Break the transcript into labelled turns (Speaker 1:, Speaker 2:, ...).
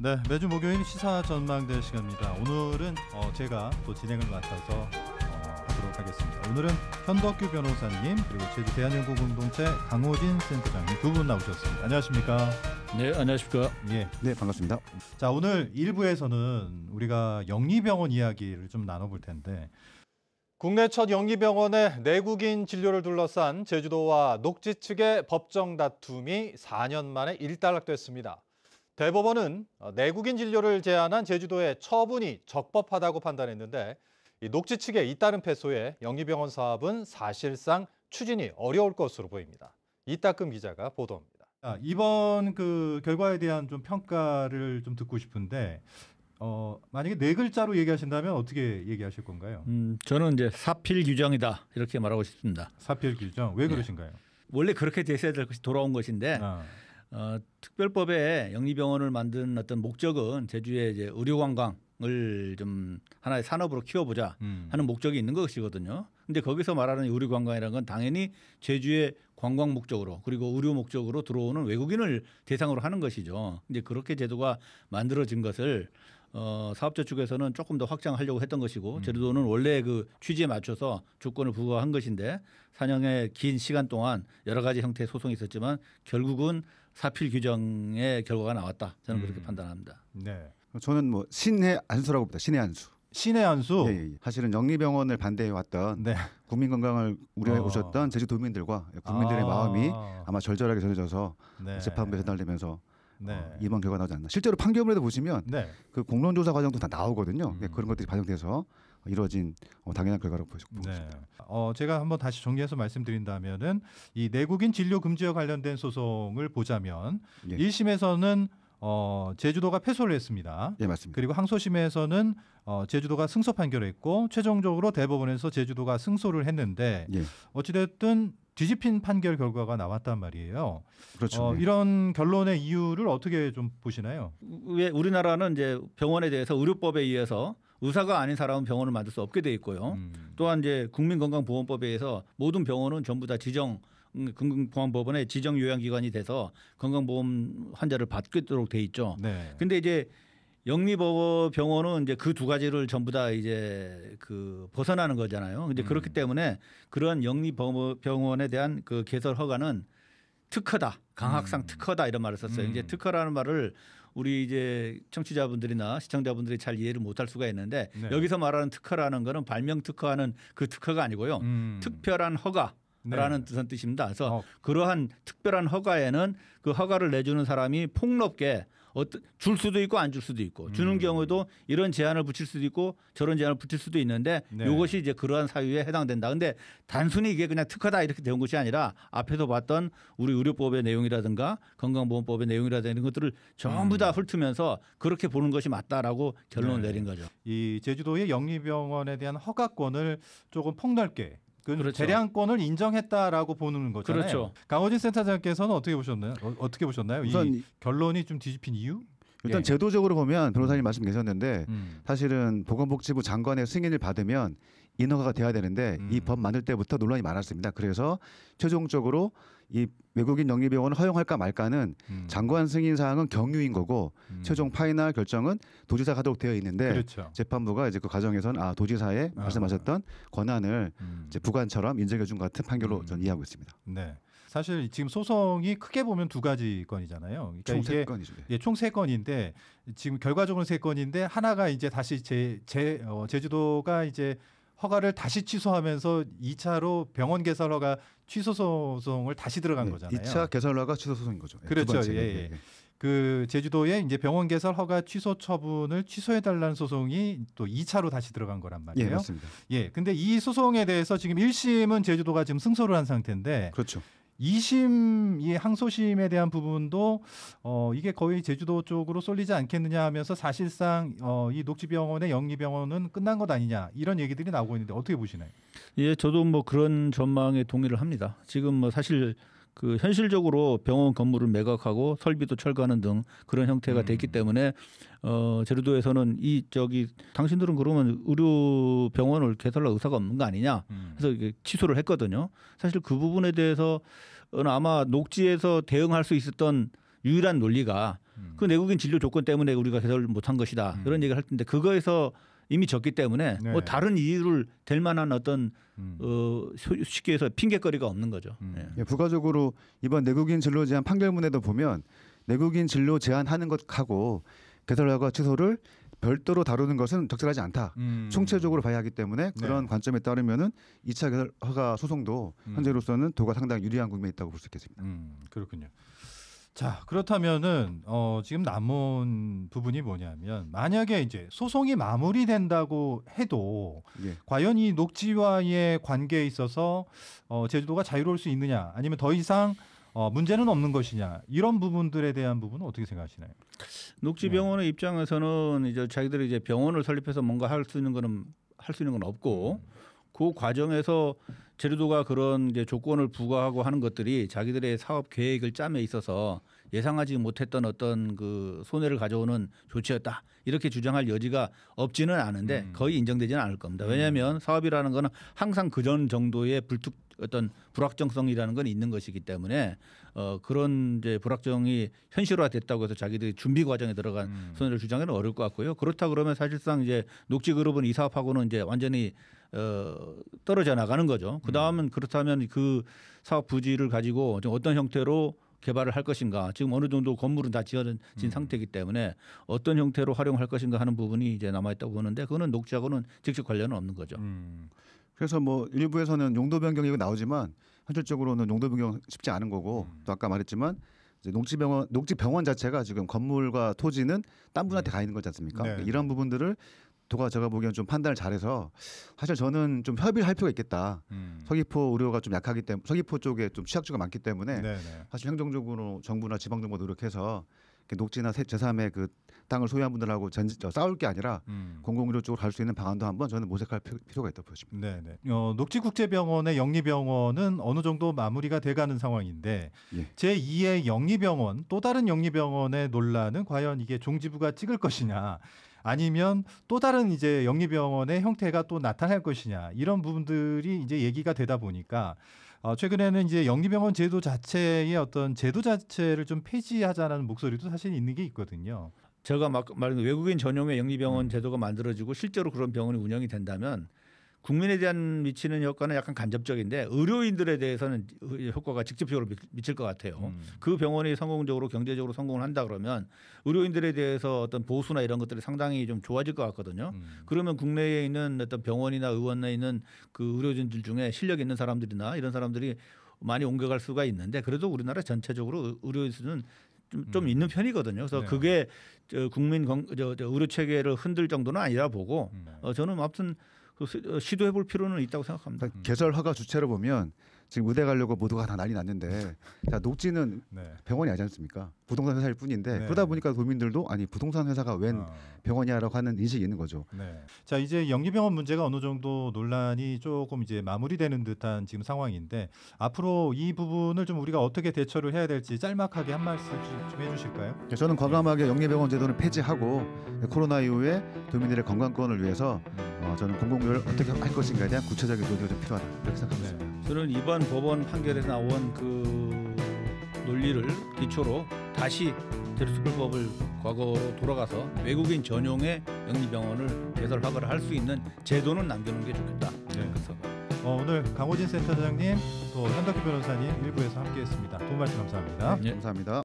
Speaker 1: 네, 매주 목요일 시사 전망대 시간입니다. 오늘은 어, 제가 또 진행을 맡아서 어, 하도록 하겠습니다. 오늘은 현덕규 변호사님 그리고 제주 대한연구공동체 강호진 센터장님 두 분 나오셨습니다. 안녕하십니까? 네, 안녕하십니까? 예, 네, 반갑습니다. 자, 오늘 1부에서는 우리가 영리병원 이야기를 좀 나눠볼 텐데 국내 첫 영리병원의 내국인 진료를 둘러싼 제주도와 녹지 측의 법정 다툼이 4년 만에 일단락됐습니다. 대법원은 어, 내국인 진료를 제한한 제주도의 처분이 적법하다고 판단했는데 녹지 측의 잇따른 패소에 영리병원 사업은 사실상 추진이 어려울 것으로 보입니다. 이따금 기자가 보도합니다. 아, 이번 그 결과에 대한 좀 평가를 좀 듣고 싶은데 어, 만약에 네 글자로 얘기하신다면 어떻게 얘기하실 건가요? 음,
Speaker 2: 저는 이제 사필 규정이다 이렇게 말하고 싶습니다. 사필
Speaker 1: 규정 왜 네. 그러신가요? 네.
Speaker 2: 원래 그렇게 됐어야 될 것이 돌아온 것인데 아. 어, 특별법에 영리병원을 만든 어떤 목적은 제주의 이제 의료 관광을 좀 하나의 산업으로 키워보자 음. 하는 목적이 있는 것이거든요. 근데 거기서 말하는 의료 관광이라는 건 당연히 제주의 관광 목적으로 그리고 의료 목적으로 들어오는 외국인을 대상으로 하는 것이죠. 이제 그렇게 제도가 만들어진 것을 어, 사업자 측에서는 조금 더 확장하려고 했던 것이고 음. 제주도는 원래 그 취지에 맞춰서 조건을 부과한 것인데 사냥의 긴 시간 동안 여러 가지 형태의 소송이 있었지만 결국은 사필 규정의 결과가 나왔다. 저는 그렇게 음. 판단합니다.
Speaker 3: 네. 저는 뭐 신의 안수라고 봅니다. 신의 안수. 신의 안수. 예, 예, 예, 사실은 영리병원을 반대해 왔던 네. 국민 건강을 우려해 어. 오셨던 제주도민들과 국민들의 아. 마음이 아마 절절하게 전해져서 네. 재판부에 전달되면서 네. 어, 이번 결과 나오지 않나. 실제로 판결문에도 보시면 네. 그 공론조사 과정도 다 나오거든요. 음. 예, 그런 것들이 반영돼서 이루어진 어, 당연한 결과라고 보고
Speaker 1: 네. 습니다 어, 제가 한번 다시 정리해서 말씀드린다면은 이 내국인 진료 금지와 관련된 소송을 보자면 예. 1심에서는 어, 제주도가 패소를 했습니다. 예, 맞습니다. 그리고 항소심에서는 어, 제주도가 승소 판결을 했고 최종적으로 대법원에서 제주도가 승소를 했는데 예. 어찌됐든 뒤집힌 판결 결과가 나왔단 말이에요. 그렇죠. 어, 네. 이런 결론의 이유를 어떻게 좀 보시나요?
Speaker 2: 왜 우리나라는 이제 병원에 대해서 의료법에 의해서 의사가 아닌 사람은 병원을 만들 수 없게 돼 있고요. 음. 또한 이제 국민건강보험법에 의해서 모든 병원은 전부 다 지정 음, 건강보험법원의 지정 요양기관이 돼서 건강보험 환자를 받게도록돼 있죠. 네. 근데 이제 영리보호 병원은 이제 그 두 가지를 전부 다 이제 그 벗어나는 거잖아요. 이제 음. 그렇기 때문에 그런 영리병원에 보호 대한 그 개설 허가는 특허다, 강학상 음. 특허다 이런 말을 썼어요. 음. 이제 특허라는 말을 우리 이제 청취자분들이나 시청자분들이 잘 이해를 못할 수가 있는데 네. 여기서 말하는 특허라는 거는 발명 특허하는 그 특허가 아니고요. 음. 특별한 허가 라는 네. 뜻은 뜻입니다. 그래서 어. 그러한 특별한 허가에는 그 허가를 내주는 사람이 폭넓게 어떤 줄 수도 있고 안 줄 수도 있고 주는 음. 경우도 이런 제한을 붙일 수도 있고 저런 제한을 붙일 수도 있는데 네. 이것이 이제 그러한 사유에 해당된다. 근데 단순히 이게 그냥 특화다 이렇게 된 것이 아니라 앞에서 봤던 우리 의료법의 내용이라든가 건강보험법의 내용이라든가 이런
Speaker 1: 것들을 전부 다 음. 훑으면서 그렇게 보는 것이 맞다라고 결론을 네. 내린 거죠. 이 제주도의 영리병원에 대한 허가권을 조금 폭넓게 그 그렇죠. 대량권을 인정했다라고 보는 거죠 그렇죠. 강호진 센터장께서는 어떻게 보셨나요? 어, 떻게 보셨나요? 우선 결론이 좀 뒤집힌 이유?
Speaker 3: 일단 예. 제도적으로 보면 변호사님 음. 말씀 계셨는데 음. 사실은 보건복지부 장관의 승인을 받으면 인허가가 돼야 되는데 음. 이법 만들 때부터 논란이 많았습니다. 그래서 최종적으로 이 외국인 영리병원을 허용할까 말까는 음. 장관 승인 사항은 경유인 거고 음. 최종 파이널 결정은 도지사가 하도록 되어 있는데 그렇죠. 재판부가 이제 그 과정에선 아 도지사의 아. 말씀하셨던 권한을 음. 이제 부관처럼 인정해 준 같은 판결로 음. 저는 이해하고 있습니다.
Speaker 1: 네. 사실 지금 소송이 크게 보면 두 가지 건이잖아요. 그러니까 총세 건이죠. 네. 예, 총 세 건인데 지금 결과적으로 세 건인데 하나가 이제 다시 제, 제 어, 제주도가 이제 허가를 다시 취소하면서 2차로 병원 개설 허가 취소 소송을 다시 들어간 네, 거잖아요. 2차
Speaker 3: 개설 허가 취소 소송인 거죠. 예, 그렇죠. 예 예, 예, 예.
Speaker 1: 그 제주도에 이제 병원 개설 허가 취소 처분을 취소해 달라는 소송이 또 2차로 다시 들어간 거란 말이에요. 예, 맞습니다. 예. 근데 이 소송에 대해서 지금 1심은 제주도가 지금 승소를 한 상태인데 그렇죠. 이심이 항소심에 대한 부분도 어 이게 거의 제주도 쪽으로 쏠리지 않겠느냐 하면서 사실상 어 이 녹지병원의 영리병원은 끝난 것 아니냐 이런 얘기들이 나오고 있는데 어떻게 보시나요?
Speaker 2: 예, 저도 뭐 그런 전망에 동의를 합니다. 지금 뭐 사실 그 현실적으로 병원 건물을 매각하고 설비도 철거하는 등 그런 형태가 음. 됐기 때문에 어 제주도에서는 이 저기 당신들은 그러면 의료 병원을 개설할 의사가 없는 거 아니냐 해서 음. 이게 취소를 했거든요. 사실 그 부분에 대해서는 아마 녹지에서 대응할 수 있었던 유일한 논리가 음. 그 내국인 진료 조건 때문에 우리가 개설 못한 것이다 음. 그런 얘기를 할 텐데 그거에서 이미 졌기
Speaker 3: 때문에 뭐 네. 뭐 다른
Speaker 2: 이유를 될 만한 어떤 음. 어, 쉽게 해서 핑계거리가
Speaker 3: 없는 거죠. 음. 예. 부가적으로 예, 이번 내국인 진로 제한 판결문에도 보면 내국인 진로 제한하는 것하고 개설과 그 취소를 별도로 다루는 것은 적절하지 않다. 음. 총체적으로 봐야 하기 때문에 네. 그런 네. 관점에 따르면은 2차 허가 소송도 음. 현재로서는 도가 상당히 유리한 국면에 있다고 볼 수 있겠습니다. 음, 그렇군요.
Speaker 1: 자 그렇다면은 어, 지금 남은 부분이 뭐냐면 만약에 이제 소송이 마무리된다고 해도 예. 과연 이 녹지와의 관계에 있어서 어, 제주도가 자유로울 수 있느냐 아니면 더 이상 어, 문제는 없는 것이냐 이런 부분들에 대한 부분은 어떻게 생각하시나요? 녹지병원의 예. 네. 입장에서는 이제 자기들이 이제 병원을 설립해서 뭔가 할 수
Speaker 2: 있는 거는 할수 있는 건 없고 음. 그 과정에서 제주도가 그런 이제 조건을 부과하고 하는 것들이 자기들의 사업 계획을 짬에 있어서 예상하지 못했던 어떤 그 손해를 가져오는 조치였다 이렇게 주장할 여지가 없지는 않은데 음. 거의 인정되지는 않을 겁니다. 음. 왜냐하면 사업이라는 거는 항상 그전 정도의 불특 어떤 불확정성이라는 건 있는 것이기 때문에 어 그런 이제 불확정이 현실화됐다고 해서 자기들이 준비 과정에 들어간 음. 손해를 주장하기는 어려울 것 같고요. 그렇다 그러면 사실상 이제 녹지그룹은 이 사업하고는 이제 완전히 어 떨어져 나가는 거죠. 그 음. 다음은 그렇다면 그 사업 부지를 가지고 어떤 형태로 개발을 할 것인가 지금 어느 정도 건물은 다 지어진 음. 상태이기 때문에 어떤 형태로 활용할 것인가 하는 부분이 이제 남아있다고 보는데 그거는 녹지하고는 직접 관련은 없는 거죠. 음.
Speaker 3: 그래서 뭐 일부에서는 용도 변경이 나오지만 현실적으로는 용도 변경 쉽지 않은 거고 음. 또 아까 말했지만 이제 녹지병원 녹지병원 자체가 지금 건물과 토지는 딴 분한테 음. 가 있는 거지 않습니까? 네. 니까 그러니까 이런 부분들을 도가 제가 보기엔 좀 판단을 잘해서 사실 저는 좀 협의를 할 필요가 있겠다. 음. 서귀포 의료가 좀 약하기 때문에 서귀포 쪽에 좀 취약주가 많기 때문에 네네. 네. 사실 행정적으로 정부나 지방 정부 노력해서 녹지나 제3의 그 땅을 소유한 분들하고 전, 저, 싸울 게 아니라 음. 공공의료 쪽으로 갈 수 있는 방안도 한번 저는 모색할 필요가 있다고 보십니다.
Speaker 1: 네네. 네. 어, 녹지국제병원의 영리병원은 어느 정도 마무리가 돼가는 상황인데 예. 제2의 영리병원 또 다른 영리병원의 논란은 과연 이게 종지부가 찍을 것이냐 아니면 또 다른 이제 영리병원의 형태가 또 나타날 것이냐 이런 부분들이 이제 얘기가 되다 보니까 어, 최근에는 이제 영리병원 제도 자체의 어떤 제도 자체를 좀 폐지하자는 목소리도 사실 있는 게 있거든요. 제가 막 말한 외국인 전용의 영리병원 음. 제도가 만들어지고 실제로 그런
Speaker 2: 병원이 운영이 된다면 국민에 대한 미치는 효과는 약간 간접적인데 의료인들에 대해서는 효과가 직접적으로 미칠 것 같아요. 음. 그 병원이 성공적으로 경제적으로 성공을 한다 그러면 의료인들에 대해서 어떤 보수나 이런 것들이 상당히 좀 좋아질 것 같거든요. 음. 그러면 국내에 있는 어떤 병원이나 의원에 있는 그 의료진들 중에 실력 있는 사람들이나 이런 사람들이 많이 옮겨갈 수가 있는데 그래도 우리나라 전체적으로 의료인 수는 좀, 음. 있는 편이거든요. 그래서 네. 그게 저 국민 저, 저 의료 체계를 흔들 정도는 아니라 보고 음. 어, 저는 아무튼 그 어, 시도해 볼 필요는 있다고 생각합니다. 음.
Speaker 3: 개설허가 주체로 보면 지금 무대 가려고 모두가 다 난리 났는데 자 녹지는 네. 병원이 아니지 않습니까? 부동산 회사일 뿐인데 네. 그러다 보니까 도민들도 아니 부동산 회사가 웬 어. 병원이야라고 하는 인식이 있는 거죠. 네. 자 이제
Speaker 1: 영리병원 문제가 어느 정도 논란이 조금 이제 마무리되는 듯한 지금 상황인데 앞으로 이 부분을 좀 우리가 어떻게 대처를 해야 될지 짤막하게 한 말씀 좀 해주실까요?
Speaker 3: 예, 저는 과감하게 영리병원 제도는 폐지하고 네, 코로나 이후에 도민들의 건강권을 위해서 어, 저는 공공료를 어떻게 할 것인가에 대한 구체적인 논의가 좀 필요하다 이렇게 생각합니다. 네.
Speaker 2: 저는 이번 지난 법원 판결에 나온 그 논리를 기초로 다시 제주스별법을 과거로 돌아가서 외국인 전용의 영리병원을 개설하거나 할 수 있는 제도는 남겨놓는게 좋겠다. 네. 그래서
Speaker 1: 어, 오늘 강호진 센터장님 또 현덕기 변호사님 일부에서 함께했습니다. 도움 말씀 감사합니다.
Speaker 2: 네. 예. 감사합니다.